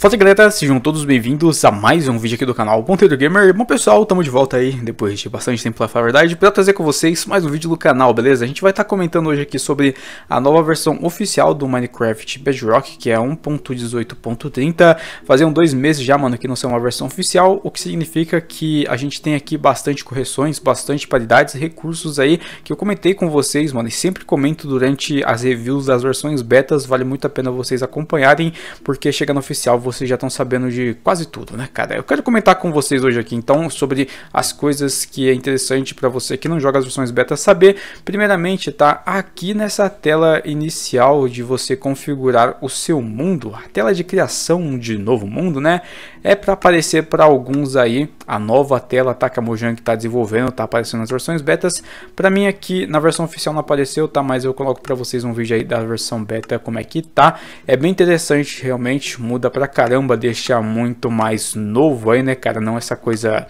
Fala galera, sejam todos bem-vindos a mais um vídeo aqui do canal Ponteiro Gamer. Bom pessoal, estamos de volta aí, depois de bastante tempo pra falar a verdade, para trazer com vocês mais um vídeo do canal, beleza? A gente vai estar tá comentando hoje aqui sobre a nova versão oficial do Minecraft Bedrock, que é 1.18.30. Faziam dois meses já, mano, que não é uma versão oficial, o que significa que a gente tem aqui bastante correções, bastante paridades, recursos aí que eu comentei com vocês, mano, e sempre comento durante as reviews das versões betas, vale muito a pena vocês acompanharem, porque chega no oficial vocês já estão sabendo de quase tudo, né, cara? Eu quero comentar com vocês hoje aqui, então, sobre as coisas que é interessante para você que não joga as versões beta saber. Primeiramente, tá aqui nessa tela inicial de você configurar o seu mundo, a tela de criação de novo mundo, né? é para aparecer para alguns aí a nova tela tá, que a Mojang está desenvolvendo, tá aparecendo nas versões betas. Para mim aqui na versão oficial não apareceu, tá? Mas eu coloco para vocês um vídeo aí da versão beta como é que tá. É bem interessante realmente, muda pra caramba, deixa muito mais novo aí, né, cara? Não essa coisa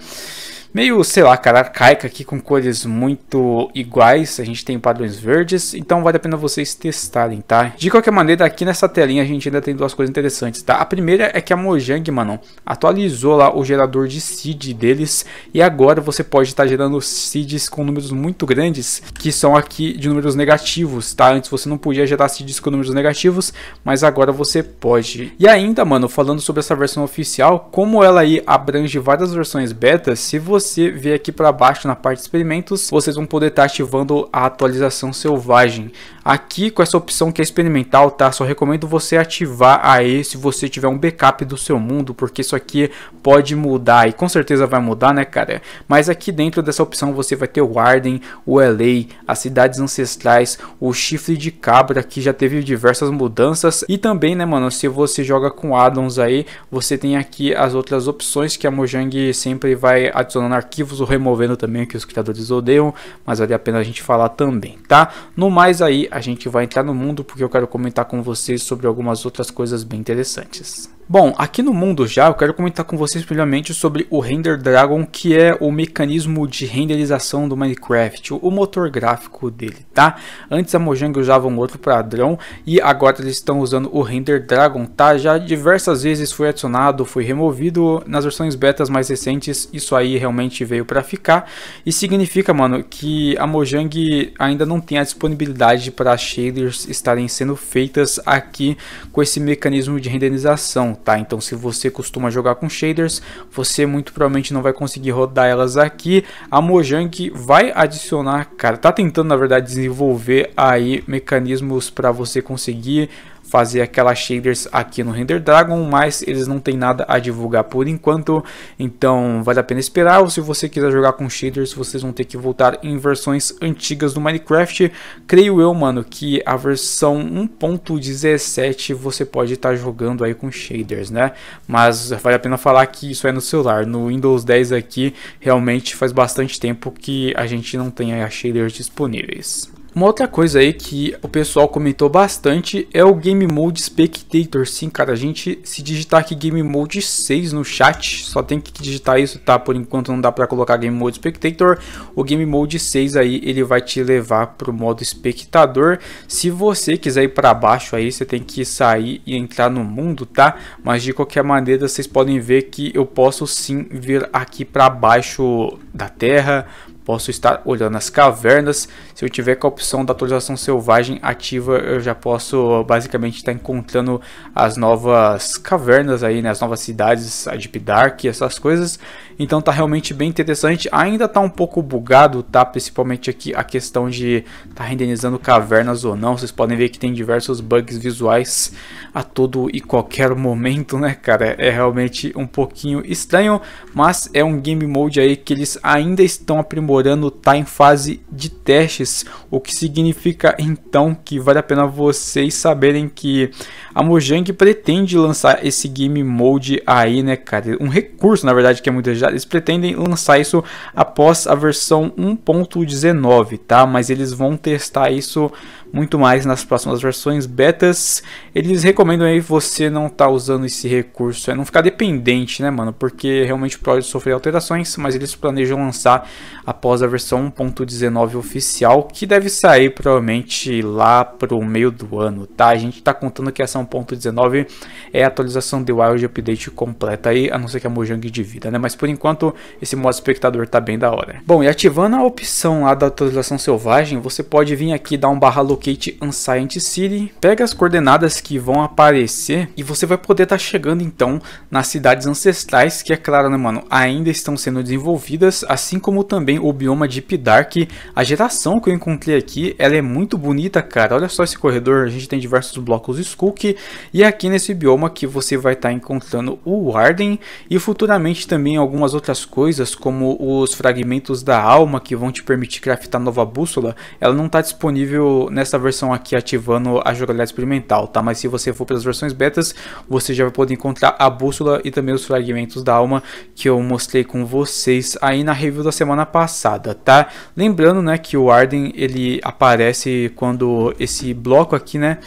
meio, sei lá, cara, arcaica aqui com cores muito iguais. A gente tem padrões verdes, então vale a pena vocês testarem, tá? De qualquer maneira, aqui nessa telinha a gente ainda tem duas coisas interessantes, tá? A primeira é que a Mojang, mano, atualizou lá o gerador de seed deles e agora você pode estar tá gerando seeds com números muito grandes, que são aqui de números negativos, tá? Antes você não podia gerar seeds com números negativos, mas agora você pode. E ainda, mano, falando sobre essa versão oficial, como ela aí abrange várias versões beta, se você você ver aqui para baixo na parte de experimentos, vocês vão poder estar tá ativando a atualização selvagem. Aqui com essa opção que é experimental, tá? Só recomendo você ativar aí se você tiver um backup do seu mundo, porque isso aqui pode mudar e com certeza vai mudar, né, cara? Mas aqui dentro dessa opção você vai ter o Arden, o LA, as cidades ancestrais, o chifre de cabra que já teve diversas mudanças e também, né, mano, se você joga com addons aí, você tem aqui as outras opções que a Mojang sempre vai adicionando arquivos ou removendo também que os criadores odeiam, mas vale a pena a gente falar também, tá? No mais aí, a gente vai entrar no mundo porque eu quero comentar com vocês sobre algumas outras coisas bem interessantes. Bom, aqui no mundo já eu quero comentar com vocês primeiramente sobre o Render Dragon, que é o mecanismo de renderização do Minecraft, o motor gráfico dele, tá? Antes a Mojang usava um outro padrão e agora eles estão usando o Render Dragon, tá? Já diversas vezes foi adicionado, foi removido nas versões betas mais recentes, isso aí realmente veio para ficar e significa, mano, que a Mojang ainda não tem a disponibilidade para shaders estarem sendo feitas aqui com esse mecanismo de renderização, tá? Então se você costuma jogar com shaders, você muito provavelmente não vai conseguir rodar elas aqui. A Mojang vai adicionar, cara, tá tentando na verdade desenvolver aí mecanismos para você conseguir fazer aquelas shaders aqui no Render Dragon, mas eles não tem nada a divulgar por enquanto, então vale a pena esperar, ou se você quiser jogar com shaders, vocês vão ter que voltar em versões antigas do Minecraft, creio eu, mano, que a versão 1.17 você pode estar tá jogando aí com shaders, né, mas vale a pena falar que isso é no celular, no Windows 10 aqui, realmente faz bastante tempo que a gente não tem aí as shaders disponíveis. Uma outra coisa aí que o pessoal comentou bastante é o Game Mode Spectator. Sim, cara, a gente se digitar aqui Game Mode 6 no chat, só tem que digitar isso, tá? Por enquanto não dá para colocar Game Mode Spectator. O Game Mode 6 aí, ele vai te levar pro modo espectador. Se você quiser ir para baixo aí, você tem que sair e entrar no mundo, tá? Mas de qualquer maneira, vocês podem ver que eu posso sim vir aqui para baixo da Terra, Posso estar olhando as cavernas. Se eu tiver com a opção da atualização selvagem ativa, eu já posso basicamente estar encontrando as novas cavernas aí, né? As novas cidades, a Deep Dark, essas coisas. Então tá realmente bem interessante. Ainda tá um pouco bugado, tá? Principalmente aqui a questão de tá renderizando cavernas ou não. Vocês podem ver que tem diversos bugs visuais a todo e qualquer momento, né, cara? É realmente um pouquinho estranho, mas é um game mode aí que eles ainda estão aprimorando Corano está em fase de testes, o que significa então que vale a pena vocês saberem que a Mojang pretende lançar esse game mode aí, né, cara? Um recurso, na verdade, que é muito já. Eles pretendem lançar isso após a versão 1.19, tá? Mas eles vão testar isso muito mais nas próximas versões betas. Eles recomendam aí você não estar tá usando esse recurso, é não ficar dependente, né, mano? Porque realmente o sofrer sofreu alterações, mas eles planejam lançar após a versão 1.19 oficial, que deve sair provavelmente lá pro meio do ano, tá? A gente tá contando que essa 1.19 é a atualização de Wild Update completa aí, a não ser que a Mojang vida, né? Mas por enquanto esse modo espectador tá bem da hora. Bom, e ativando a opção lá da atualização selvagem, você pode vir aqui dar um barra Locate Unscient City, pega as coordenadas que vão aparecer e você vai poder estar tá chegando então nas cidades ancestrais que é claro, né mano, ainda estão sendo desenvolvidas, assim como também o bioma de Pidark. A geração que eu encontrei aqui, ela é muito bonita, cara. Olha só esse corredor, a gente tem diversos blocos Skulk e aqui nesse bioma que você vai estar tá encontrando o Warden e futuramente também algumas outras coisas como os fragmentos da alma que vão te permitir craftar nova bússola. Ela não está disponível nessa essa versão aqui ativando a jogabilidade experimental, tá? Mas se você for pelas versões betas, você já vai poder encontrar a bússola e também os fragmentos da alma que eu mostrei com vocês aí na review da semana passada, tá? Lembrando, né, que o Arden ele aparece quando esse bloco aqui, né,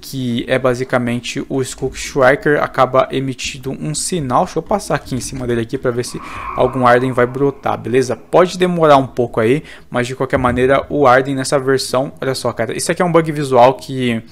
que é basicamente o Skook Shriker, acaba emitindo um sinal. Deixa eu passar aqui em cima dele aqui para ver se algum Arden vai brotar, beleza? Pode demorar um pouco aí, mas de qualquer maneira o Arden nessa versão, olha só, cara, isso aqui é um bug visual que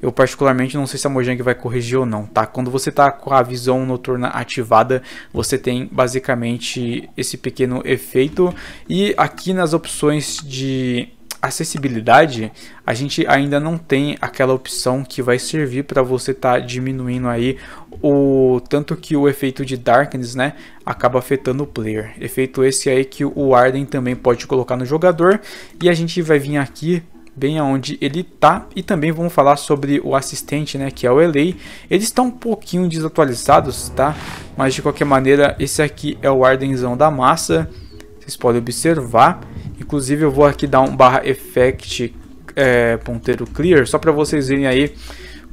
eu particularmente não sei se a Mojang vai corrigir ou não, tá? Quando você tá com a visão noturna ativada, você tem basicamente esse pequeno efeito e aqui nas opções de acessibilidade, a gente ainda não tem aquela opção que vai servir para você estar tá diminuindo aí o tanto que o efeito de darkness, né, acaba afetando o player. Efeito esse aí que o Arden também pode colocar no jogador e a gente vai vir aqui bem aonde ele tá e também vamos falar sobre o assistente, né, que é o Elay. Eles estão um pouquinho desatualizados, tá? Mas de qualquer maneira, esse aqui é o Ardenzão da massa. Vocês podem observar Inclusive eu vou aqui dar um barra effect é, ponteiro clear, só para vocês verem aí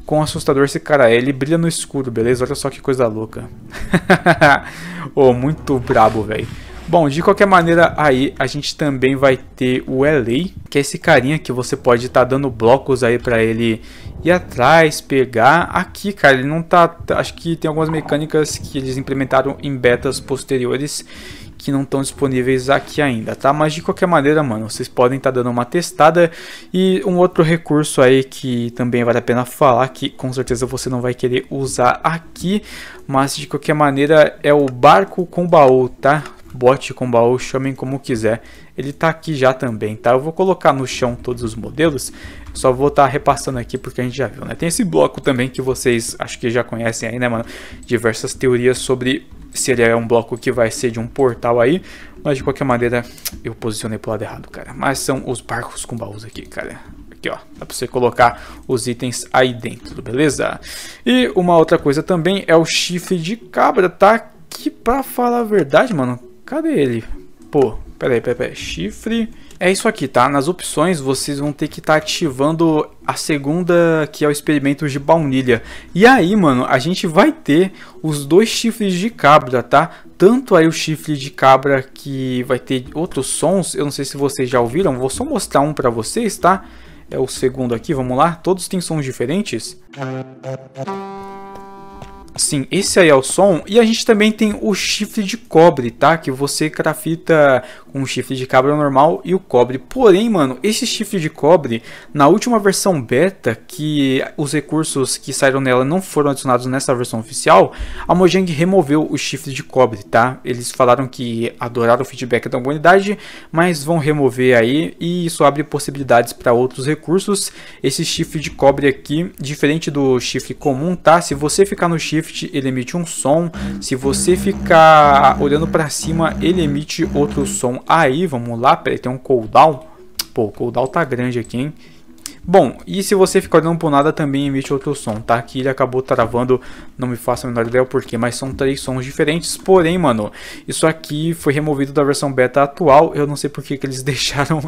com assustador esse cara é. Ele brilha no escuro, beleza? Olha só que coisa louca. oh, muito brabo, velho. Bom, de qualquer maneira, aí a gente também vai ter o LA, que é esse carinha que você pode estar tá dando blocos aí para ele ir atrás, pegar. Aqui, cara, ele não tá... Acho que tem algumas mecânicas que eles implementaram em betas posteriores que não estão disponíveis aqui ainda, tá? Mas de qualquer maneira, mano, vocês podem estar tá dando uma testada. E um outro recurso aí que também vale a pena falar, que com certeza você não vai querer usar aqui, mas de qualquer maneira é o barco com baú, tá? Bote com baú, chamem como quiser. Ele tá aqui já também, tá? Eu vou colocar no chão todos os modelos, só vou estar tá repassando aqui porque a gente já viu, né? Tem esse bloco também que vocês acho que já conhecem aí, né, mano? Diversas teorias sobre se ele é um bloco que vai ser de um portal aí. Mas de qualquer maneira, eu posicionei pro lado errado, cara. Mas são os barcos com baús aqui, cara. Aqui, ó. Dá pra você colocar os itens aí dentro, beleza? E uma outra coisa também é o chifre de cabra, tá? Que pra falar a verdade, mano, cadê ele? Pô, peraí, peraí, peraí. Chifre é isso aqui, tá? Nas opções vocês vão ter que estar tá ativando a segunda, que é o experimento de baunilha. E aí, mano, a gente vai ter os dois chifres de cabra, tá? Tanto aí o chifre de cabra que vai ter outros sons, eu não sei se vocês já ouviram, vou só mostrar um pra vocês, tá? É o segundo aqui, vamos lá? Todos têm sons diferentes? Sim, esse aí é o som. E a gente também tem o chifre de cobre, tá? Que você crafita um chifre de cabra normal e o cobre. Porém, mano, esse chifre de cobre, na última versão beta, que os recursos que saíram nela não foram adicionados nessa versão oficial, a Mojang removeu o chifre de cobre, tá? Eles falaram que adoraram o feedback da comunidade, mas vão remover aí e isso abre possibilidades para outros recursos. Esse chifre de cobre aqui, diferente do chifre comum, tá? Se você ficar no shift, ele emite um som. Se você ficar olhando para cima, ele emite outro som aí, vamos lá, peraí, tem um cooldown. Pô, o cooldown tá grande aqui, hein? Bom, e se você ficar olhando por nada, também emite outro som, tá? Que ele acabou travando, não me faço a menor ideia o porquê, mas são três sons diferentes. Porém, mano, isso aqui foi removido da versão beta atual, eu não sei porque que eles deixaram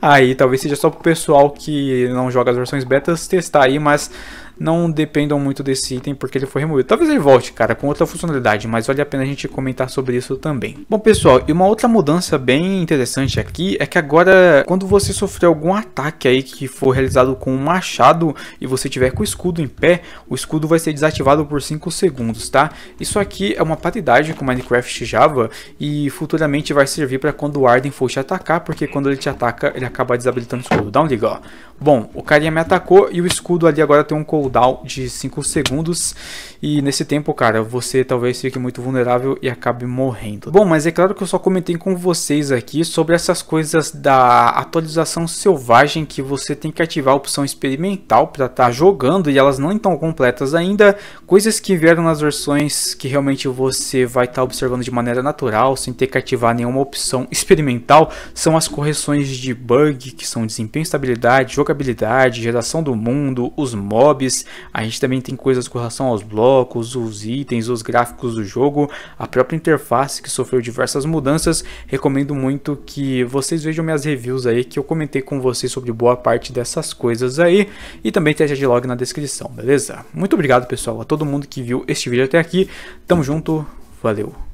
aí. Talvez seja só pro pessoal que não joga as versões betas testar aí, mas não dependam muito desse item porque ele foi removido. Talvez ele volte, cara, com outra funcionalidade, mas vale a pena a gente comentar sobre isso também. Bom, pessoal, e uma outra mudança bem interessante aqui é que agora, quando você sofrer algum ataque aí que for realizado com um machado e você tiver com o escudo em pé, o escudo vai ser desativado por 5 segundos, tá? Isso aqui é uma paridade com Minecraft Java e futuramente vai servir para quando o Arden for te atacar, porque quando ele te ataca, ele acaba desabilitando o escudo. Dá um liga, ó. Bom, o carinha me atacou e o escudo ali agora tem um colo cooldown de 5 segundos. E nesse tempo, cara, você talvez fique muito vulnerável e acabe morrendo. Bom, mas é claro que eu só comentei com vocês aqui sobre essas coisas da atualização selvagem que você tem que ativar a opção experimental para estar tá jogando e elas não estão completas ainda. Coisas que vieram nas versões que realmente você vai estar tá observando de maneira natural, sem ter que ativar nenhuma opção experimental, são as correções de bug, que são desempenho, estabilidade, jogabilidade, geração do mundo, os mobs, deles. A gente também tem coisas com relação aos blocos, os itens, os gráficos do jogo, a própria interface que sofreu diversas mudanças. Recomendo muito que vocês vejam minhas reviews aí que eu comentei com vocês sobre boa parte dessas coisas aí e também tem a log na descrição, beleza? Muito obrigado pessoal a todo mundo que viu este vídeo até aqui. Tamo junto, valeu!